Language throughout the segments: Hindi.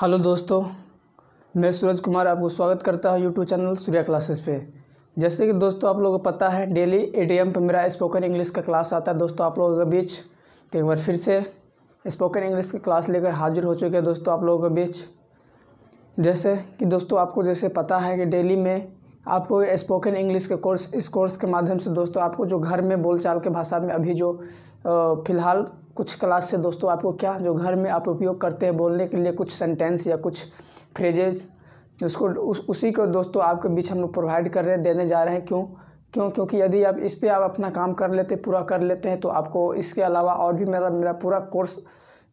हेलो दोस्तों मैं सूरज कुमार आपको स्वागत करता हूँ यूट्यूब चैनल सूर्या क्लासेस पे जैसे कि दोस्तों आप लोगों को पता है डेली एटीएम पर मेरा स्पोकन इंग्लिश का क्लास आता है दोस्तों आप लोगों के बीच तो एक बार फिर से स्पोकन इंग्लिश का क्लास लेकर हाजिर हो चुके हैं दोस्तों आप लोगों के बीच जैसे कि दोस्तों आपको जैसे पता है कि डेली में आपको स्पोकन इंग्लिश के कोर्स इस कोर्स के माध्यम से दोस्तों आपको जो घर में बोलचाल के भाषा में अभी जो फ़िलहाल कुछ क्लास से दोस्तों आपको क्या जो घर में आप उपयोग करते हैं बोलने के लिए कुछ सेंटेंस या कुछ फ्रेजेज उसको उस, उसी को दोस्तों आपके बीच हम लोग प्रोवाइड कर रहे हैं देने जा रहे हैं क्यों क्यों क्योंकि यदि आप इस पर आप अपना काम कर लेते पूरा कर लेते हैं तो आपको इसके अलावा और भी मेरा मेरा पूरा कोर्स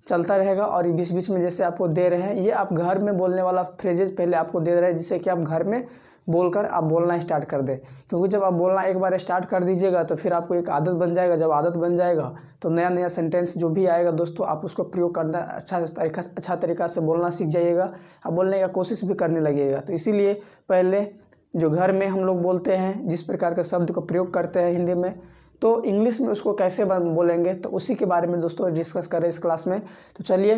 चलता रहेगा और बीच बीच में जैसे आपको दे रहे हैं ये आप घर में बोलने वाला फ्रेजेज पहले आपको दे रहे हैं जिससे कि आप घर में बोलकर आप बोलना स्टार्ट कर दें क्योंकि जब आप बोलना एक बार स्टार्ट कर दीजिएगा तो फिर आपको एक आदत बन जाएगा जब आदत बन जाएगा तो नया नया सेंटेंस जो भी आएगा दोस्तों आप उसको प्रयोग करना अच्छा तरीका अच्छा तरीका से बोलना सीख जाइएगा आप बोलने का कोशिश भी करने लगेगा तो इसीलिए पहले जो घर में हम लोग बोलते हैं जिस प्रकार के शब्द को प्रयोग करते हैं हिंदी में तो इंग्लिश में उसको कैसे बोलेंगे तो उसी के बारे में दोस्तों डिस्कस करें इस क्लास में तो चलिए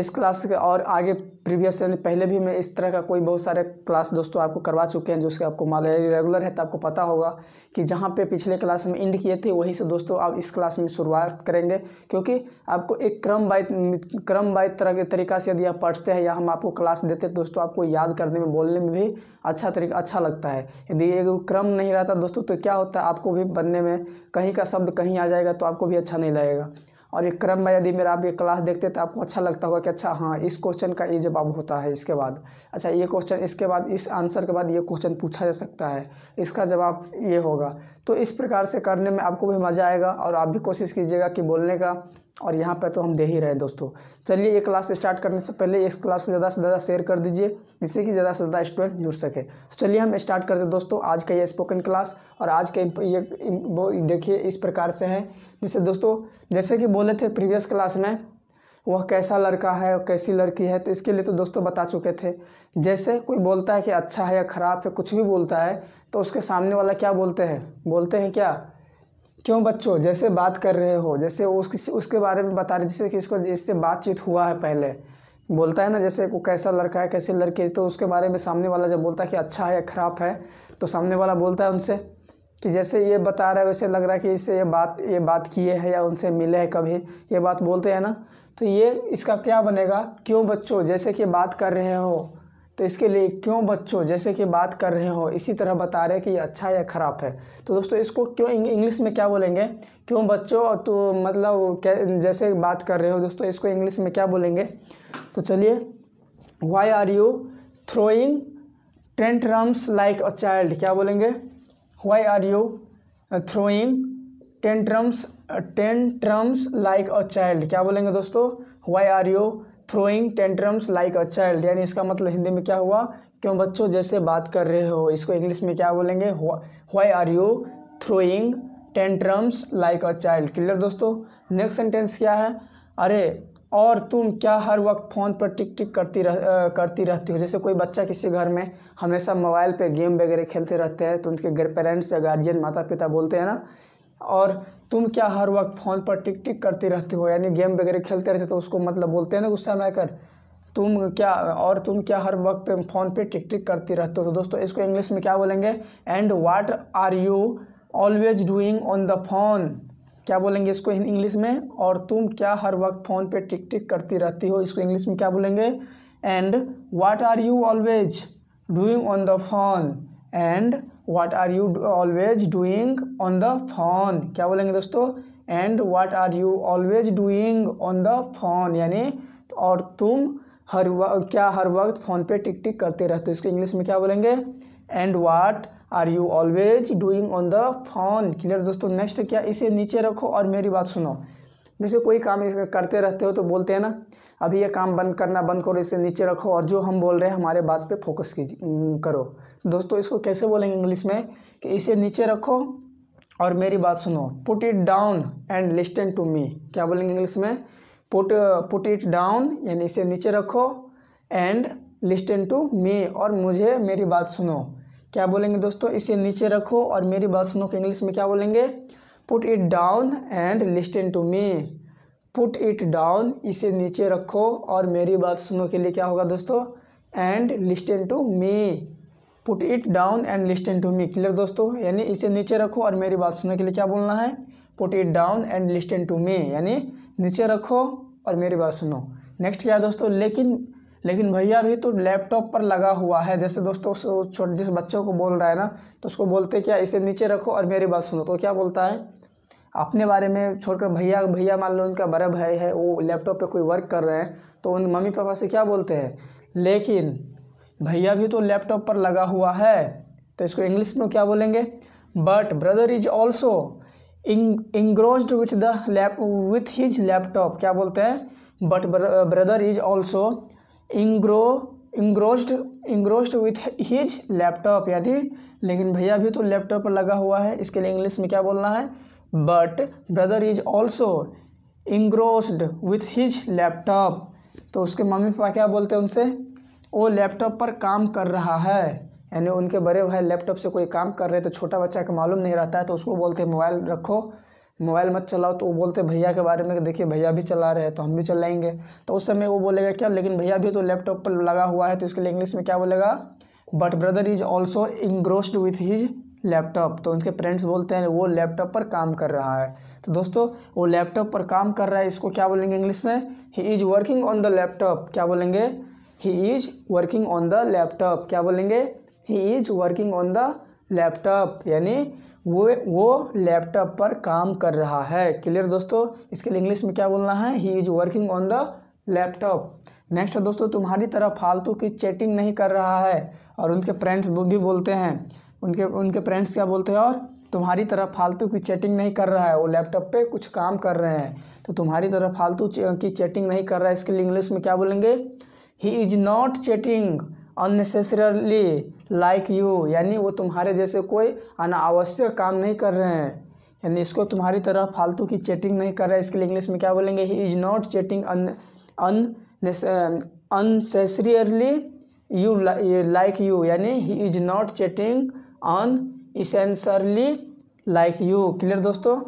इस क्लास के और आगे प्रीवियस यानी पहले भी मैं इस तरह का कोई बहुत सारे क्लास दोस्तों आपको करवा चुके हैं जो उसके आपको माल रेगुलर है तो आपको पता होगा कि जहाँ पे पिछले क्लास में इंड किए थे वहीं से दोस्तों आप इस क्लास में शुरुआत करेंगे क्योंकि आपको एक क्रम बाय क्रम बाय तरह के तरीका से यदि आप पढ़ते हैं या हम आपको क्लास देते हैं दोस्तों आपको याद करने में बोलने में भी अच्छा तरीका अच्छा लगता है यदि एक क्रम नहीं रहता दोस्तों तो क्या होता है आपको भी बनने में कहीं का शब्द कहीं आ जाएगा तो आपको भी अच्छा नहीं लगेगा और ये क्रम में यदि मेरा आप ये क्लास देखते तो आपको अच्छा लगता होगा कि अच्छा हाँ इस क्वेश्चन का ये जवाब होता है इसके बाद अच्छा ये क्वेश्चन इसके बाद इस आंसर के बाद ये क्वेश्चन पूछा जा सकता है इसका जवाब ये होगा तो इस प्रकार से करने में आपको भी मज़ा आएगा और आप भी कोशिश कीजिएगा कि बोलने का और यहाँ पर तो हम दे ही रहे हैं दोस्तों चलिए ये क्लास स्टार्ट करने से पहले इस क्लास को ज़्यादा से ज़्यादा शेयर कर दीजिए जिससे कि ज़्यादा से ज़्यादा स्टूडेंट जुड़ सके तो चलिए हम स्टार्ट करते हैं दोस्तों आज का ये स्पोकन क्लास और आज का ये वो देखिए इस प्रकार से है जैसे दोस्तों जैसे कि बोले थे प्रीवियस क्लास में वह कैसा लड़का है और कैसी लड़की है तो इसके लिए तो दोस्तों बता चुके थे जैसे कोई बोलता है कि अच्छा है या ख़राब है कुछ भी बोलता है तो उसके सामने वाला क्या बोलते हैं बोलते हैं क्या क्यों बच्चों जैसे बात कर रहे हो जैसे उस उसके बारे में बता रहे जैसे कि इसको इससे बातचीत हुआ है पहले बोलता है ना जैसे को कैसा लड़का है कैसे लड़की है तो उसके बारे में सामने वाला जब बोलता है कि अच्छा है या ख़राब है तो सामने वाला बोलता है उनसे कि जैसे ये बता रहा है वैसे लग रहा है कि इससे ये बात ये बात किए हैं या उनसे मिले हैं कभी ये बात बोलते हैं ना तो ये इसका क्या बनेगा क्यों बच्चों जैसे कि बात कर रहे हो तो इसके लिए क्यों बच्चों जैसे कि बात कर रहे हो इसी तरह बता रहे हैं कि ये अच्छा या ख़राब है तो दोस्तों इसको क्यों इंग्लिश में क्या बोलेंगे क्यों बच्चों तो मतलब जैसे बात कर रहे हो दोस्तों इसको इंग्लिश में क्या बोलेंगे तो चलिए why are you throwing tantrums like a child क्या बोलेंगे why are you throwing tantrums like a child क्या बोलेंगे दोस्तों why are you throwing tantrums like a child यानी इसका मतलब हिंदी में क्या हुआ क्यों बच्चों जैसे बात कर रहे हो इसको इंग्लिश में क्या बोलेंगे why are you throwing tantrums like a child clear दोस्तों नेक्स्ट सेंटेंस क्या है अरे और तुम क्या हर वक्त फ़ोन पर टिक टिक करती रह आ, करती रहती हो जैसे कोई बच्चा किसी घर में हमेशा मोबाइल पे गेम वगैरह खेलते रहते हैं तो उनके घर पेरेंट्स या गार्जियन माता पिता बोलते हैं ना और तुम क्या हर वक्त फ़ोन पर टिक टिक करते रहते हो यानी गेम वगैरह खेलते रहते तो उसको मतलब बोलते हैं ना गुस्सा में आकर तुम क्या और तुम क्या हर वक्त फ़ोन पे टिक टिक करते रहते हो तो दोस्तों इसको इंग्लिश में क्या बोलेंगे and what are you always doing on the phone क्या बोलेंगे इसको इंग्लिश में और तुम क्या हर वक्त फ़ोन पे टिक टिक करती रहती हो इसको इंग्लिश में क्या बोलेंगे and what are you always doing on the phone and what are you always doing on the phone क्या बोलेंगे दोस्तों and what are you always doing on the phone यानी और तुम हर क्या हर वक्त फ़ोन पे टिक टिक करते रहते हो इसको इंग्लिश में क्या बोलेंगे and what are you always doing on the phone clear दोस्तों नेक्स्ट क्या इसे नीचे रखो और मेरी बात सुनो जैसे कोई काम करते रहते हो तो बोलते हैं ना अभी ये काम बंद करना बंद करो इसे नीचे रखो और जो हम बोल रहे हैं हमारे बात पे फोकस कीजिए करो दोस्तों इसको कैसे बोलेंगे इंग्लिश में कि इसे नीचे रखो और मेरी बात सुनो put it down and listen to me क्या बोलेंगे इंग्लिश में पुट पुट इट डाउन यानी इसे नीचे रखो एंड लिस्टन टू मी और मुझे मेरी बात सुनो क्या बोलेंगे दोस्तों इसे नीचे रखो और मेरी बात सुनो कि इंग्लिश में क्या बोलेंगे put it down and listen to me put it down इसे नीचे रखो और मेरी बात सुनो के लिए क्या होगा दोस्तों and listen to me put it down and listen to me clear दोस्तों यानी इसे नीचे रखो और मेरी बात सुनने के लिए क्या बोलना है put it down and listen to me यानी नीचे रखो और मेरी बात सुनो नेक्स्ट क्या है दोस्तों लेकिन लेकिन भैया भी तो लैपटॉप पर लगा हुआ है जैसे दोस्तों छोटे जिस बच्चों को बोल रहा है ना तो उसको बोलते क्या इसे नीचे रखो और मेरी बात सुनो तो क्या बोलता है अपने बारे में छोड़कर भैया भैया मान लो उनका बड़ा भाई है वो लैपटॉप पे कोई वर्क कर रहे हैं तो उन मम्मी पापा से क्या बोलते हैं लेकिन भैया भी तो लैपटॉप पर लगा हुआ है तो इसको इंग्लिश में क्या बोलेंगे but brother is also engrossed with the lap with his laptop क्या बोलते हैं but brother is also engross engrossed engrossed with his laptop यदि लेकिन भैया भी तो लैपटॉप पर लगा हुआ है इसके लिए इंग्लिश में क्या बोलना है but brother is also engrossed with his laptop तो उसके मम्मी पापा क्या बोलते हैं उनसे वो लैपटॉप पर काम कर रहा है यानी उनके बड़े भाई लैपटॉप से कोई काम कर रहे तो छोटा बच्चा का मालूम नहीं रहता है तो उसको बोलते हैं मोबाइल रखो मोबाइल मत चलाओ तो वो बोलते भैया के बारे में देखिए भैया भी चला रहे हैं तो हम भी चलाएंगे तो उस समय वो बोलेगा क्या लेकिन भैया भी तो लैपटॉप पर लगा हुआ है तो इसके लिए इंग्लिश में क्या बोलेगा but brother is also engrossed with his laptop तो उनके फ्रेंड्स बोलते हैं वो लैपटॉप पर काम कर रहा है तो दोस्तों वो लैपटॉप पर काम कर रहा है इसको क्या बोलेंगे इंग्लिश में he is working on the laptop क्या बोलेंगे he is working on the laptop क्या बोलेंगे he is working on the laptop यानी वो वो लैपटॉप पर काम कर रहा है क्लियर दोस्तों इसके लिए इंग्लिश में क्या बोलना है he is working on the laptop next दोस्तों तुम्हारी तरह फालतू की चैटिंग नहीं कर रहा है और उनके फ्रेंड्स वो भी बोलते हैं उनके उनके फ्रेंड्स क्या बोलते हैं और तुम्हारी तरह फालतू की चैटिंग नहीं कर रहा है वो लैपटॉप पे कुछ काम कर रहे हैं तो तुम्हारी तरह फालतू की चैटिंग नहीं कर रहा है इसके लिए इंग्लिश में क्या बोलेंगे he is not chatting unnecessarily like you यानी वो तुम्हारे जैसे कोई अनावश्यक काम नहीं कर रहे हैं यानी इसको तुम्हारी तरह फालतू की चैटिंग नहीं कर रहा है इसके लिए इंग्लिश में क्या बोलेंगे he is not chatting unnecessarily you like you यानी he is not chatting unnecessarily like you clear दोस्तों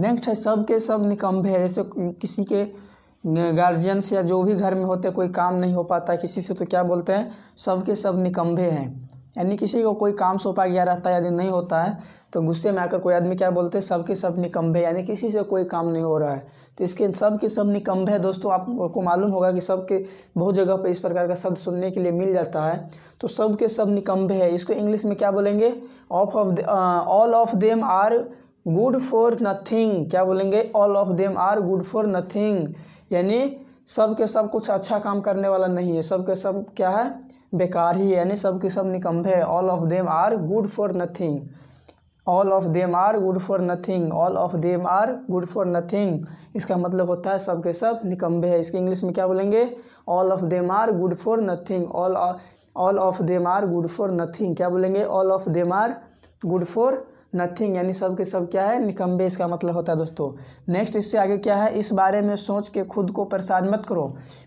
नेक्स्ट है सब के सब निकम्भे जैसे किसी के गार्जियंस या जो भी घर में होते कोई काम नहीं हो पाता किसी से तो क्या बोलते हैं सब के सब निकम्भे हैं यानी किसी को कोई काम सौंपा गया रहता है यदि नहीं होता है तो गुस्से में आकर कोई आदमी क्या बोलते हैं सब के सब निकम्भे यानी किसी से कोई काम नहीं हो रहा है तो इसके सब के सब निकम्भे दोस्तों आपको मालूम होगा कि सब के बहुत जगह पर इस प्रकार का शब्द सुनने के लिए मिल जाता है तो सब के सब निकम्भे है इसको इंग्लिश में क्या बोलेंगे of of all of them are good for nothing क्या बोलेंगे all of them are good for nothing यानी सब के सब कुछ अच्छा काम करने वाला नहीं है सब के सब क्या है बेकार ही यानी सब के सब निकम्भे all of them are good for nothing all of them are good for nothing all of them are good for nothing इसका मतलब होता है सब के सब निकम्बे है इसके इंग्लिश में क्या बोलेंगे all of them are good for nothing all all of them are good for nothing क्या बोलेंगे all of them are good for nothing यानी सब के सब क्या है निकम्बे इसका मतलब होता है दोस्तों नेक्स्ट इससे आगे क्या है इस बारे में सोच के खुद को परेशान मत करो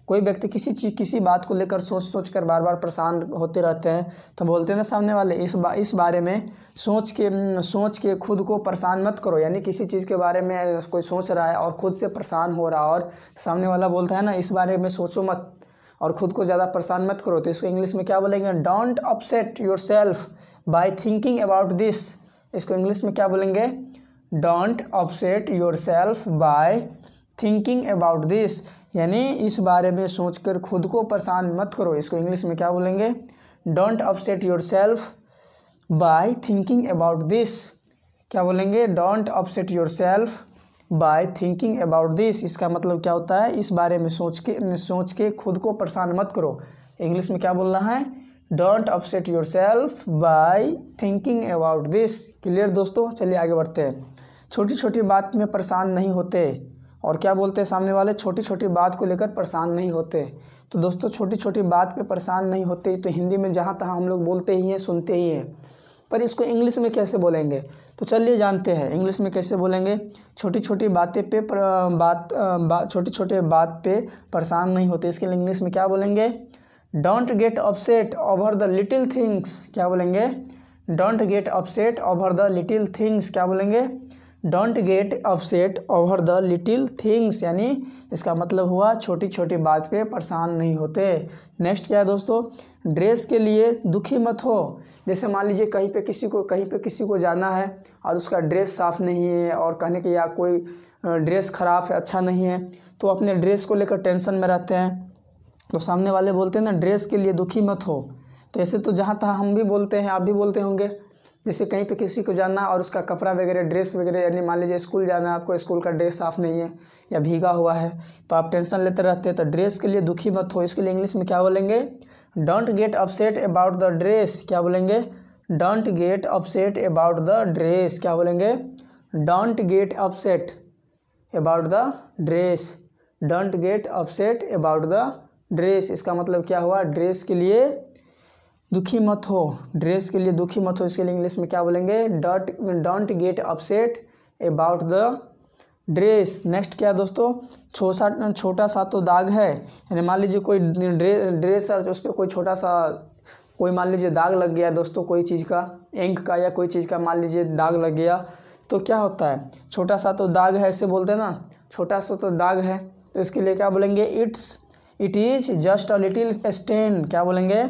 कोई व्यक्ति किसी चीज़ किसी बात को लेकर सोच सोच कर बार बार परेशान होते रहते हैं तो बोलते हैं ना सामने वाले इस बा, इस बारे में सोच के सोच के खुद को परेशान मत करो यानी किसी चीज़ के बारे में कोई सोच रहा है और खुद से परेशान हो रहा है और सामने वाला बोलता है ना इस बारे में सोचो मत और ख़ुद को ज़्यादा परेशान मत करो तो इसको इंग्लिश में क्या बोलेंगे don't upset yourself by thinking about this इसको इंग्लिश में क्या बोलेंगे don't upset yourself by thinking about this यानी इस बारे में सोचकर खुद को परेशान मत करो इसको इंग्लिश में क्या बोलेंगे don't upset yourself by thinking about this क्या बोलेंगे don't upset yourself by thinking about this इसका मतलब क्या होता है इस बारे में सोच के सोच के खुद को परेशान मत करो इंग्लिश में क्या बोलना है don't upset yourself by thinking about this clear दोस्तों चलिए आगे बढ़ते हैं छोटी छोटी बात में परेशान नहीं होते और क्या बोलते हैं सामने वाले छोटी छोटी बात को लेकर परेशान नहीं होते तो दोस्तों छोटी छोटी बात पे परेशान नहीं होते तो हिंदी में जहाँ तहाँ हम लोग बोलते ही हैं सुनते ही हैं पर इसको इंग्लिश में कैसे बोलेंगे तो चलिए जानते हैं इंग्लिश में कैसे बोलेंगे छोटी छोटी बातें पे पर, बात छोटी छोटे छोटे बात पे परेशान नहीं होते इसके लिए इंग्लिश में क्या बोलेंगे don't get upset over the little things क्या बोलेंगे don't get upset over the little things क्या बोलेंगे don't get upset over the little things यानी इसका मतलब हुआ छोटी छोटी बात पे परेशान नहीं होते नेक्स्ट क्या है दोस्तों ड्रेस के लिए दुखी मत हो जैसे मान लीजिए कहीं पे किसी को कहीं पे किसी को जाना है और उसका ड्रेस साफ़ नहीं है और कहने के या कोई ड्रेस ख़राब है अच्छा नहीं है तो अपने ड्रेस को लेकर टेंशन में रहते हैं तो सामने वाले बोलते हैं ना ड्रेस के लिए दुखी मत हो तो ऐसे तो जहाँ तहाँ हम भी बोलते हैं आप भी बोलते होंगे जैसे कहीं पे किसी को जाना और उसका कपड़ा वगैरह ड्रेस वगैरह यानी मान लीजिए स्कूल जाना है आपको स्कूल का ड्रेस साफ़ नहीं है या भीगा हुआ है तो आप टेंशन लेते रहते हैं तो ड्रेस के लिए दुखी मत हो इसके लिए इंग्लिश में क्या बोलेंगे don't get upset about the dress क्या बोलेंगे don't get upset about the dress क्या बोलेंगे don't get upset about the dress don't get upset about the dress इसका मतलब क्या हुआ ड्रेस के लिए दुखी मत हो ड्रेस के लिए दुखी मत हो इसके लिए इंग्लिश में क्या बोलेंगे डॉट don't get upset about the dress next क्या दोस्तों छोसा छोटा सा तो दाग है यानी मान लीजिए कोई ड्रेस है उस पर कोई छोटा सा कोई मान लीजिए दाग लग गया दोस्तों कोई चीज़ का इंक का या कोई चीज़ का मान लीजिए दाग लग गया तो क्या होता है छोटा सा तो दाग है ऐसे बोलते हैं ना छोटा सा तो दाग है तो इसके लिए क्या बोलेंगे it's it is just a little stain क्या बोलेंगे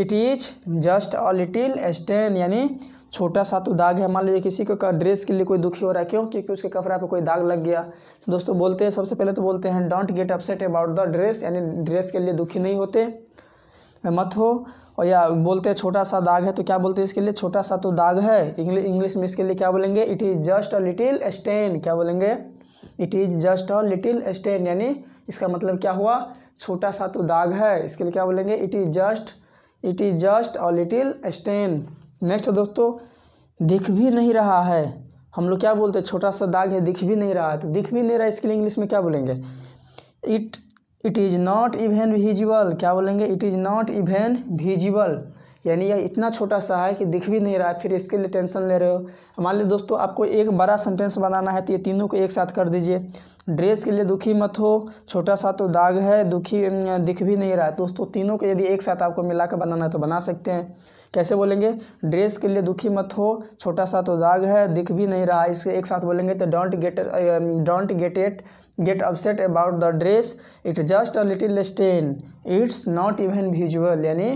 it is just a little stain यानी छोटा सा तो दाग है मान लीजिए किसी का ड्रेस के लिए कोई दुखी हो रहा है क्यों क्योंकि उसके कपड़ा पे कोई दाग लग गया तो दोस्तों बोलते हैं सबसे पहले तो बोलते हैं don't get upset about the dress यानी ड्रेस के लिए दुखी नहीं होते मत हो और या बोलते हैं छोटा सा दाग है तो क्या बोलते हैं इसके लिए छोटा सा तो दाग है इंग्लिश में इसके लिए क्या बोलेंगे it is just a little stain क्या बोलेंगे it is just a little stain यानी इसका मतलब क्या हुआ छोटा सा तो दाग है इसके लिए क्या बोलेंगे it is just it is just और लिटिल स्टेन नेक्स्ट दोस्तों दिख भी नहीं रहा है हम लोग क्या बोलते हैं छोटा सा दाग है दिख भी नहीं रहा है तो दिख भी नहीं रहा है इसके लिए इंग्लिश में क्या बोलेंगे it it is not even visible क्या बोलेंगे it is not even visible यानी यह इतना छोटा सा है कि दिख भी नहीं रहा है फिर इसके लिए टेंशन ले रहे हो मान लीजिए दोस्तों आपको एक बड़ा सेंटेंस बनाना है तो ये तीनों को एक साथ कर दीजिए ड्रेस के लिए दुखी मत हो छोटा सा तो दाग है दुखी दिख भी नहीं रहा है दोस्तों तीनों को यदि एक साथ आपको कर बनाना है तो बना सकते हैं कैसे बोलेंगे ड्रेस के लिए दुखी मत हो छोटा सा तो दाग है दिख भी नहीं रहा इसके एक साथ बोलेंगे तो don't get don't get it get upset about the dress it just a little stain it's not even visual यानी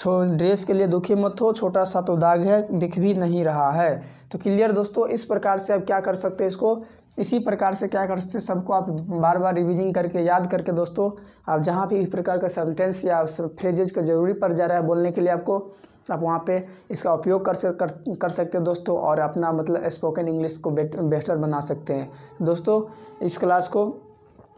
छो ड्रेस के लिए दुखी मत हो छोटा सा तो दाग है दिख भी नहीं रहा है तो क्लियर दोस्तों इस प्रकार से आप क्या कर सकते हैं इसको इसी प्रकार से क्या कर सकते हैं सबको आप बार बार रिविजिंग करके याद करके दोस्तों आप जहाँ भी इस प्रकार का सेंटेंस या फ्रेजेज का जरूरी पड़ जा रहा है बोलने के लिए आपको आप वहाँ पे इसका उपयोग कर कर कर सकते हैं दोस्तों और अपना मतलब स्पोकन इंग्लिश को बेहतर बना सकते हैं दोस्तों इस क्लास को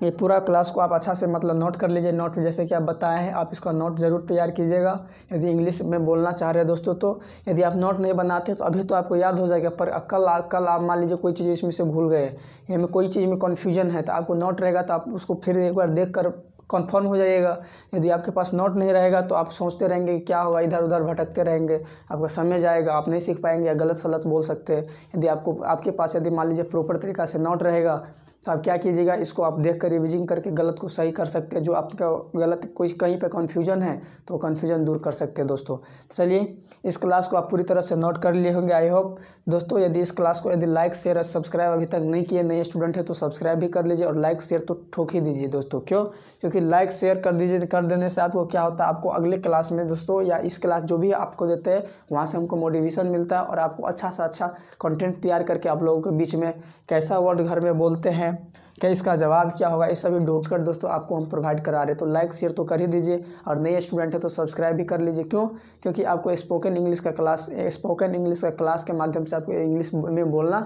ये पूरा क्लास को आप अच्छा से मतलब नोट कर लीजिए नोट जैसे कि आप बताए हैं आप इसका नोट ज़रूर तैयार कीजिएगा यदि इंग्लिश में बोलना चाह रहे हैं दोस्तों तो यदि आप नोट नहीं बनाते तो अभी तो आपको याद हो जाएगा पर कल कल आप मान लीजिए कोई चीज़ इसमें से भूल गए या में कोई चीज़ में कन्फ्यूजन है तो आपको नोट रहेगा तो आप उसको फिर एक बार देख कर कन्फर्म हो जाइएगा यदि आपके पास नोट नहीं रहेगा तो आप सोचते रहेंगे क्या होगा इधर उधर भटकते रहेंगे आपका समय जाएगा आप नहीं सीख पाएंगे या गलत सलत बोल सकते हैं यदि आपको आपके पास यदि मान लीजिए प्रॉपर तरीका से नोट रहेगा तो आप क्या कीजिएगा इसको आप देख कर रिविजिंग करके गलत को सही कर सकते हैं जो आपका गलत कोई कहीं पे कन्फ्यूजन है तो कन्फ्यूजन दूर कर सकते हैं दोस्तों तो चलिए इस क्लास को आप पूरी तरह से नोट कर लिए होंगे आई होप दोस्तों यदि इस क्लास को यदि लाइक शेयर और सब्सक्राइब अभी तक नहीं किए नए स्टूडेंट है तो सब्सक्राइब भी कर लीजिए और लाइक शेयर तो ठोक ही दीजिए दोस्तों क्यों क्योंकि लाइक शेयर कर दीजिए कर देने से आपको क्या होता है आपको अगले क्लास में दोस्तों या इस क्लास जो भी आपको देते हैं वहाँ से हमको मोटिवेशन मिलता है और आपको अच्छा सा अच्छा कंटेंट तैयार करके आप लोगों के बीच में कैसा वर्ड घर में बोलते हैं है क्या इसका जवाब क्या होगा ये सभी डोट कर दोस्तों आपको हम प्रोवाइड करा रहे तो लाइक शेयर तो कर ही दीजिए और नए स्टूडेंट है तो सब्सक्राइब भी कर लीजिए क्यों क्योंकि आपको स्पोकन इंग्लिश का क्लास स्पोकन इंग्लिश का क्लास के माध्यम से आपको इंग्लिश में बोलना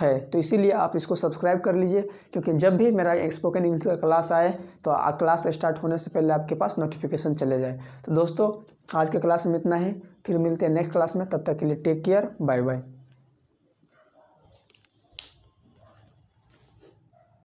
है तो इसीलिए आप इसको सब्सक्राइब कर लीजिए क्योंकि जब भी मेरा स्पोकन इंग्लिश का क्लास आए तो क्लास स्टार्ट होने से पहले आपके पास नोटिफिकेशन चले जाए तो दोस्तों आज के क्लास में इतना है फिर मिलते हैं नेक्स्ट क्लास में तब तक के लिए टेक केयर बाय बाय